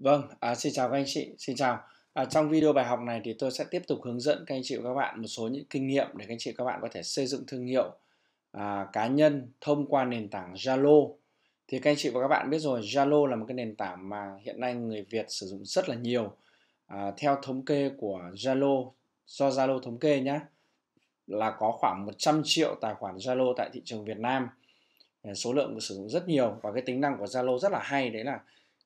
Vâng, à, xin chào các anh chị, xin chào. À, trong video bài học này thì tôi sẽ tiếp tục hướng dẫn các anh chị và các bạn một số những kinh nghiệm để các anh chị và các bạn có thể xây dựng thương hiệu à, cá nhân thông qua nền tảng Zalo. Thì các anh chị và các bạn biết rồi, Zalo là một cái nền tảng mà hiện nay người Việt sử dụng rất là nhiều. À, theo thống kê của Zalo, do Zalo thống kê nhé, là có khoảng 100 triệu tài khoản Zalo tại thị trường Việt Nam. Số lượng sử dụng rất nhiều và cái tính năng của Zalo rất là hay đấy là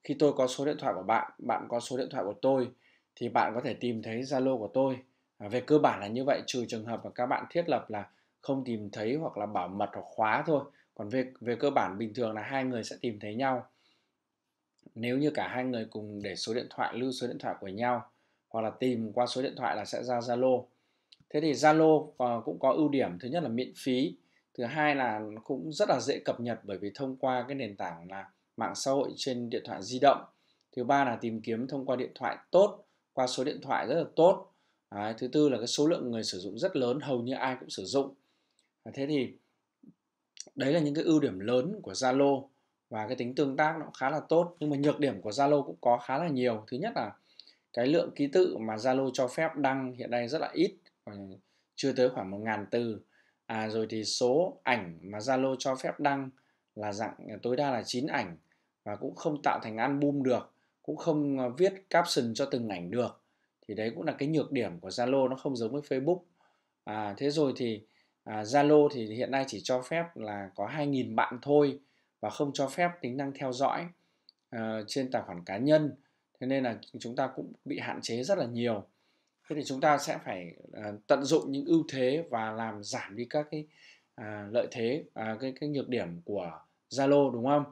khi tôi có số điện thoại của bạn bạn có số điện thoại của tôi thì bạn có thể tìm thấy zalo của tôi à, về cơ bản là như vậy trừ trường hợp mà các bạn thiết lập là không tìm thấy hoặc là bảo mật hoặc khóa thôi còn về về cơ bản bình thường là hai người sẽ tìm thấy nhau nếu như cả hai người cùng để số điện thoại lưu số điện thoại của nhau hoặc là tìm qua số điện thoại là sẽ ra zalo thế thì zalo ờ, cũng có ưu điểm thứ nhất là miễn phí thứ hai là cũng rất là dễ cập nhật bởi vì thông qua cái nền tảng là mạng xã hội trên điện thoại di động thứ ba là tìm kiếm thông qua điện thoại tốt qua số điện thoại rất là tốt Đấy, thứ tư là cái số lượng người sử dụng rất lớn hầu như ai cũng sử dụng thế thì đấy là những cái ưu điểm lớn của zalo và cái tính tương tác nó khá là tốt nhưng mà nhược điểm của zalo cũng có khá là nhiều thứ nhất là cái lượng ký tự mà zalo cho phép đăng hiện nay rất là ít chưa tới khoảng một ngàn từ à rồi thì số ảnh mà zalo cho phép đăng là dạng tối đa là 9 ảnh và cũng không tạo thành album được cũng không ờ, viết caption cho từng ảnh được thì đấy cũng là cái nhược điểm của Zalo nó không giống với Facebook à, thế rồi thì à, Zalo thì hiện nay chỉ cho phép là có 2.000 bạn thôi và không cho phép tính năng theo dõi à, trên tài khoản cá nhân thế nên là chúng ta cũng bị hạn chế rất là nhiều thế thì chúng ta sẽ phải à, tận dụng những ưu thế và làm giảm đi các cái à, lợi thế à, cái cái nhược điểm của Zalo đúng không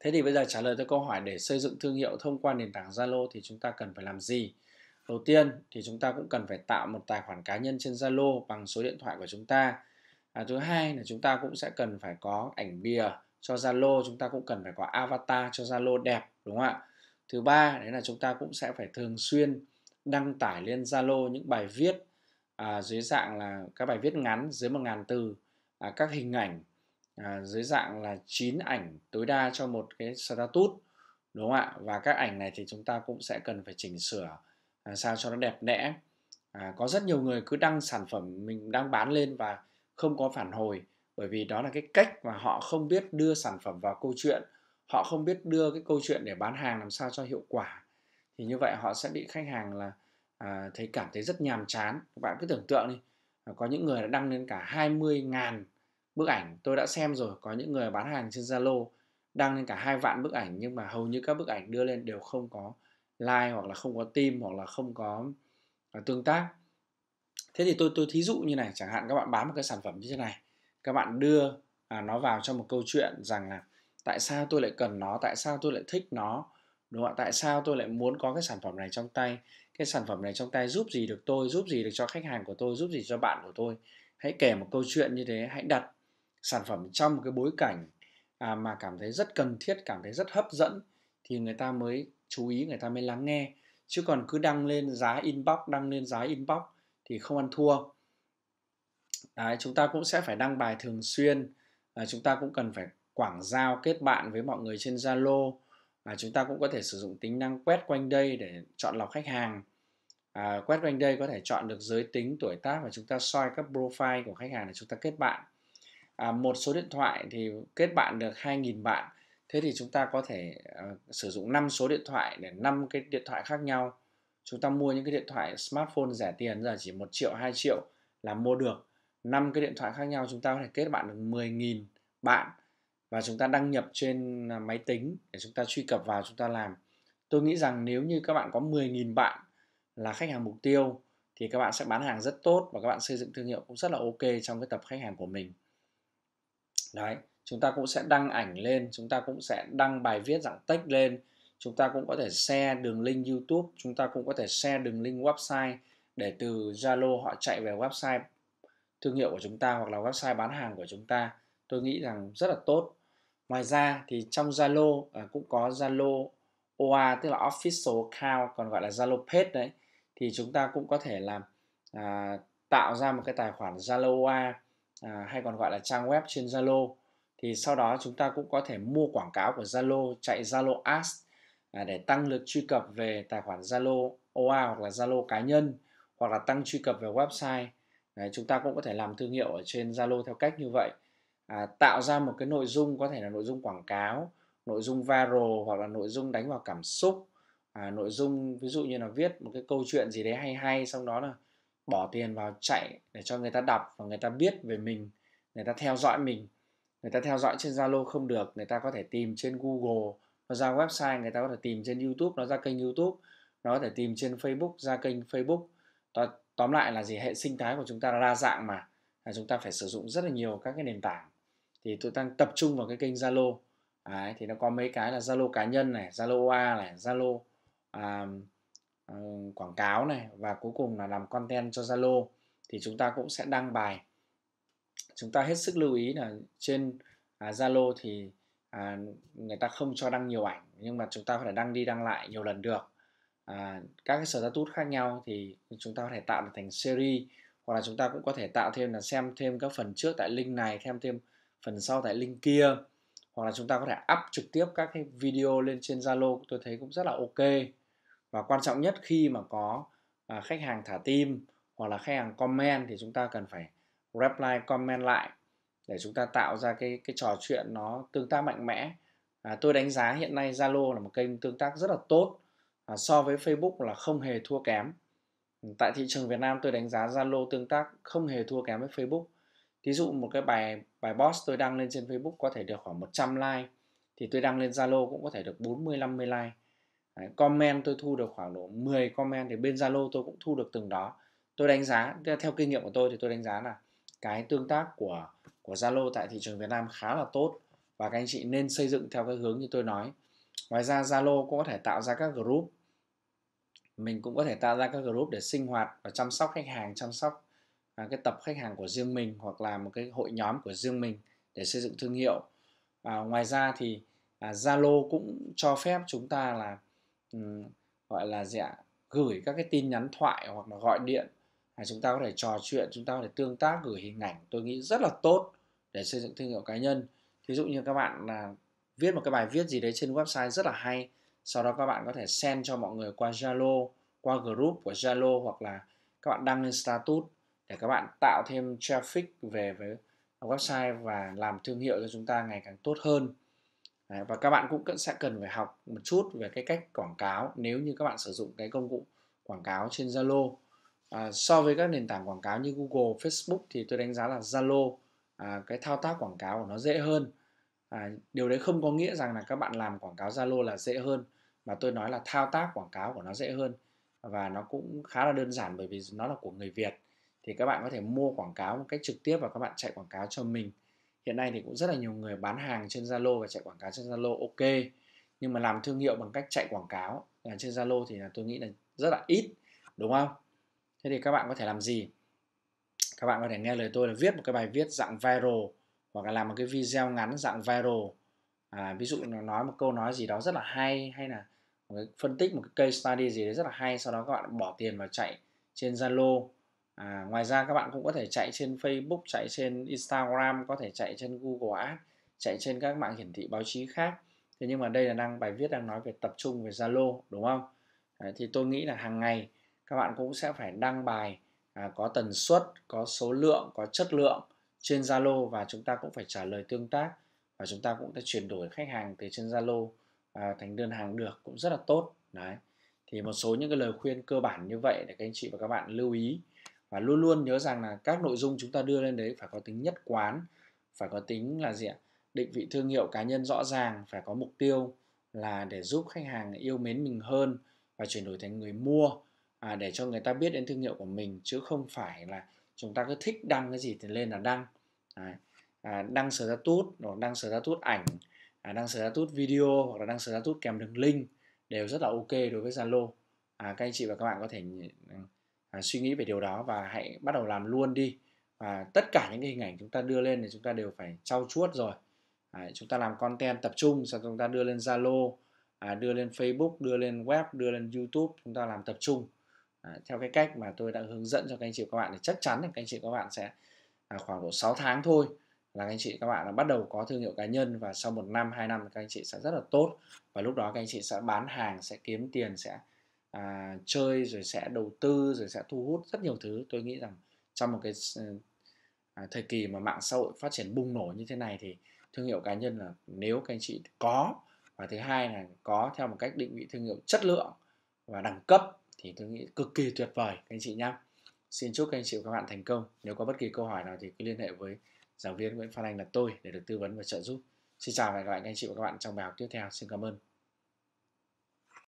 Thế thì bây giờ trả lời cho câu hỏi để xây dựng thương hiệu thông qua nền tảng Zalo thì chúng ta cần phải làm gì? Đầu tiên thì chúng ta cũng cần phải tạo một tài khoản cá nhân trên Zalo bằng số điện thoại của chúng ta. À, thứ hai là chúng ta cũng sẽ cần phải có ảnh bìa cho Zalo, chúng ta cũng cần phải có avatar cho Zalo đẹp đúng không ạ? Thứ ba đấy là chúng ta cũng sẽ phải thường xuyên đăng tải lên Zalo những bài viết à, dưới dạng là các bài viết ngắn dưới 1.000 từ, à, các hình ảnh à, dưới dạng là 9 ảnh tối đa cho một cái status đúng không ạ và các ảnh này thì chúng ta cũng sẽ cần phải chỉnh sửa làm sao cho nó đẹp đẽ à, có rất nhiều người cứ đăng sản phẩm mình đang bán lên và không có phản hồi bởi vì đó là cái cách mà họ không biết đưa sản phẩm vào câu chuyện họ không biết đưa cái câu chuyện để bán hàng làm sao cho hiệu quả thì như vậy họ sẽ bị khách hàng là à, thấy cảm thấy rất nhàm chán các bạn cứ tưởng tượng đi có những người đã đăng lên cả 20.000 bức ảnh tôi đã xem rồi có những người bán hàng trên Zalo đăng lên cả hai vạn bức ảnh nhưng mà hầu như các bức ảnh đưa lên đều không có like hoặc là không có tim hoặc là không có à, tương tác thế thì tôi tôi thí dụ như này chẳng hạn các bạn bán một cái sản phẩm như thế này các bạn đưa à, nó vào trong một câu chuyện rằng là tại sao tôi lại cần nó tại sao tôi lại thích nó đúng không ạ tại sao tôi lại muốn có cái sản phẩm này trong tay cái sản phẩm này trong tay giúp gì được tôi giúp gì được cho khách hàng của tôi giúp gì cho bạn của tôi hãy kể một câu chuyện như thế hãy đặt sản phẩm trong một cái bối cảnh à, mà cảm thấy rất cần thiết cảm thấy rất hấp dẫn thì người ta mới chú ý người ta mới lắng nghe chứ còn cứ đăng lên giá inbox đăng lên giá inbox thì không ăn thua Đấy, chúng ta cũng sẽ phải đăng bài thường xuyên à, chúng ta cũng cần phải quảng giao kết bạn với mọi người trên zalo và chúng ta cũng có thể sử dụng tính năng quét quanh đây để chọn lọc khách hàng à, quét quanh đây có thể chọn được giới tính tuổi tác và chúng ta soi các profile của khách hàng để chúng ta kết bạn à, một số điện thoại thì kết bạn được 2.000 bạn thế thì chúng ta có thể uh, sử dụng 5 số điện thoại để 5 cái điện thoại khác nhau chúng ta mua những cái điện thoại smartphone rẻ tiền giờ chỉ 1 triệu 2 triệu là mua được 5 cái điện thoại khác nhau chúng ta có thể kết bạn được 10.000 bạn và chúng ta đăng nhập trên à, máy tính để chúng ta truy cập vào chúng ta làm tôi nghĩ rằng nếu như các bạn có 10.000 bạn là khách hàng mục tiêu thì các bạn sẽ bán hàng rất tốt và các bạn xây dựng thương hiệu cũng rất là ok trong cái tập khách hàng của mình đấy chúng ta cũng sẽ đăng ảnh lên chúng ta cũng sẽ đăng bài viết dạng text lên chúng ta cũng có thể share đường link YouTube chúng ta cũng có thể share đường link website để từ Zalo họ chạy về website thương hiệu của chúng ta hoặc là website bán hàng của chúng ta tôi nghĩ rằng rất là tốt ngoài ra thì trong Zalo à, cũng có Zalo OA tức là Official Account còn gọi là Zalo Page đấy thì chúng ta cũng có thể làm à, tạo ra một cái tài khoản Zalo OA à, hay còn gọi là trang web trên Zalo thì sau đó chúng ta cũng có thể mua quảng cáo của Zalo chạy Zalo Ads à, để tăng lượt truy cập về tài khoản Zalo OA hoặc là Zalo cá nhân hoặc là tăng truy cập về website Đấy, chúng ta cũng có thể làm thương hiệu ở trên Zalo theo cách như vậy à, tạo ra một cái nội dung có thể là nội dung quảng cáo nội dung viral hoặc là nội dung đánh vào cảm xúc à, nội dung ví dụ như là viết một cái câu chuyện gì đấy hay hay xong đó là bỏ tiền vào chạy để cho người ta đọc và người ta biết về mình người ta theo dõi mình người ta theo dõi trên zalo không được người ta có thể tìm trên google nó ra website người ta có thể tìm trên youtube nó ra kênh youtube nó có thể tìm trên facebook ra kênh facebook tóm lại là gì hệ sinh thái của chúng ta đa dạng mà là chúng ta phải sử dụng rất là nhiều các cái nền tảng thì tôi đang tập trung vào cái kênh zalo Đấy, thì nó có mấy cái là zalo cá nhân này zalo A này zalo um, Ờ, quảng cáo này và cuối cùng là làm content cho Zalo thì chúng ta cũng sẽ đăng bài chúng ta hết sức lưu ý là trên à, Zalo thì à, người ta không cho đăng nhiều ảnh nhưng mà chúng ta có thể đăng đi đăng lại nhiều lần được à, các cái status khác nhau thì chúng ta có thể tạo được thành series hoặc là chúng ta cũng có thể tạo thêm là xem thêm các phần trước tại link này xem thêm phần sau tại link kia hoặc là chúng ta có thể up trực tiếp các cái video lên trên Zalo tôi thấy cũng rất là ok và quan trọng nhất khi mà có à, khách hàng thả tim hoặc là khách hàng comment thì chúng ta cần phải reply comment lại để chúng ta tạo ra cái cái trò chuyện nó tương tác mạnh mẽ à, tôi đánh giá hiện nay Zalo là một kênh tương tác rất là tốt à, so với Facebook là không hề thua kém tại thị trường Việt Nam tôi đánh giá Zalo tương tác không hề thua kém với Facebook thí dụ một cái bài bài post tôi đăng lên trên Facebook có thể được khoảng 100 like thì tôi đăng lên Zalo cũng có thể được 40 50 like Đấy, comment tôi thu được khoảng độ 10 comment thì bên Zalo tôi cũng thu được từng đó tôi đánh giá theo kinh nghiệm của tôi thì tôi đánh giá là cái tương tác của của Zalo tại thị trường Việt Nam khá là tốt và các anh chị nên xây dựng theo cái hướng như tôi nói ngoài ra Zalo cũng có thể tạo ra các group mình cũng có thể tạo ra các group để sinh hoạt và chăm sóc khách hàng chăm sóc à, cái tập khách hàng của riêng mình hoặc là một cái hội nhóm của riêng mình để xây dựng thương hiệu à, ngoài ra thì à, Zalo cũng cho phép chúng ta là Ừ, gọi là dạ gửi các cái tin nhắn thoại hoặc là gọi điện hay chúng ta có thể trò chuyện chúng ta có thể tương tác gửi hình ảnh tôi nghĩ rất là tốt để xây dựng thương hiệu cá nhân ví dụ như các bạn là viết một cái bài viết gì đấy trên website rất là hay sau đó các bạn có thể send cho mọi người qua Zalo qua group của Zalo hoặc là các bạn đăng lên status để các bạn tạo thêm traffic về với website và làm thương hiệu cho chúng ta ngày càng tốt hơn Đấy, và các bạn cũng sẽ cần phải học một chút về cái cách quảng cáo nếu như các bạn sử dụng cái công cụ quảng cáo trên Zalo à, so với các nền tảng quảng cáo như Google, Facebook thì tôi đánh giá là Zalo à, cái thao tác quảng cáo của nó dễ hơn à, điều đấy không có nghĩa rằng là các bạn làm quảng cáo Zalo là dễ hơn mà tôi nói là thao tác quảng cáo của nó dễ hơn và nó cũng khá là đơn giản bởi vì nó là của người Việt thì các bạn có thể mua quảng cáo một cách trực tiếp và các bạn chạy quảng cáo cho mình hiện nay thì cũng rất là nhiều người bán hàng trên Zalo và chạy quảng cáo trên Zalo ok nhưng mà làm thương hiệu bằng cách chạy quảng cáo là trên Zalo thì là tôi nghĩ là rất là ít đúng không thế thì các bạn có thể làm gì các bạn có thể nghe lời tôi là viết một cái bài viết dạng viral hoặc là làm một cái video ngắn dạng viral à, ví dụ nó nói một câu nói gì đó rất là hay hay là phân tích một cái case study gì đấy rất là hay sau đó các bạn bỏ tiền vào chạy trên Zalo à, ngoài ra các bạn cũng có thể chạy trên Facebook chạy trên Instagram có thể chạy trên Google Ads chạy trên các mạng hiển thị báo chí khác thế nhưng mà đây là đang bài viết đang nói về tập trung về Zalo đúng không Đấy, thì tôi nghĩ là hàng ngày các bạn cũng sẽ phải đăng bài à, có tần suất có số lượng có chất lượng trên Zalo và chúng ta cũng phải trả lời tương tác và chúng ta cũng sẽ chuyển đổi khách hàng từ trên Zalo à, thành đơn hàng được cũng rất là tốt đấy thì một số những cái lời khuyên cơ bản như vậy để các anh chị và các bạn lưu ý và luôn luôn nhớ rằng là các nội dung chúng ta đưa lên đấy phải có tính nhất quán phải có tính là gì ạ định vị thương hiệu cá nhân rõ ràng phải có mục tiêu là để giúp khách hàng yêu mến mình hơn và chuyển đổi thành người mua à, để cho người ta biết đến thương hiệu của mình chứ không phải là chúng ta cứ thích đăng cái gì thì lên là đăng à, đăng sở ra tút hoặc đăng sở ra tút ảnh à, đăng sở ra tút video hoặc là đăng sở ra tút kèm đường link đều rất là ok đối với zalo à, các anh chị và các bạn có thể à, suy nghĩ về điều đó và hãy bắt đầu làm luôn đi và tất cả những cái hình ảnh chúng ta đưa lên thì chúng ta đều phải trau chuốt rồi à, chúng ta làm content tập trung sau chúng ta đưa lên zalo à, đưa lên facebook đưa lên web đưa lên youtube chúng ta làm tập trung à, theo cái cách mà tôi đã hướng dẫn cho các anh chị các bạn thì chắc chắn là các anh chị các bạn sẽ à, khoảng độ 6 tháng thôi là các anh chị các bạn đã bắt đầu có thương hiệu cá nhân và sau một năm hai năm các anh chị sẽ rất là tốt và lúc đó các anh chị sẽ bán hàng sẽ kiếm tiền sẽ à, chơi rồi sẽ đầu tư rồi sẽ thu hút rất nhiều thứ tôi nghĩ rằng trong một cái ờ, à, thời kỳ mà mạng xã hội phát triển bùng nổ như thế này thì thương hiệu cá nhân là nếu các anh chị có và thứ hai là có theo một cách định vị thương hiệu chất lượng và đẳng cấp thì tôi nghĩ cực kỳ tuyệt vời các anh chị nhé xin chúc các anh chị và các bạn thành công nếu có bất kỳ câu hỏi nào thì cứ liên hệ với giáo viên Nguyễn Phan Anh là tôi để được tư vấn và trợ giúp xin chào và hẹn gặp lại các anh chị và các bạn trong bài học tiếp theo xin cảm ơn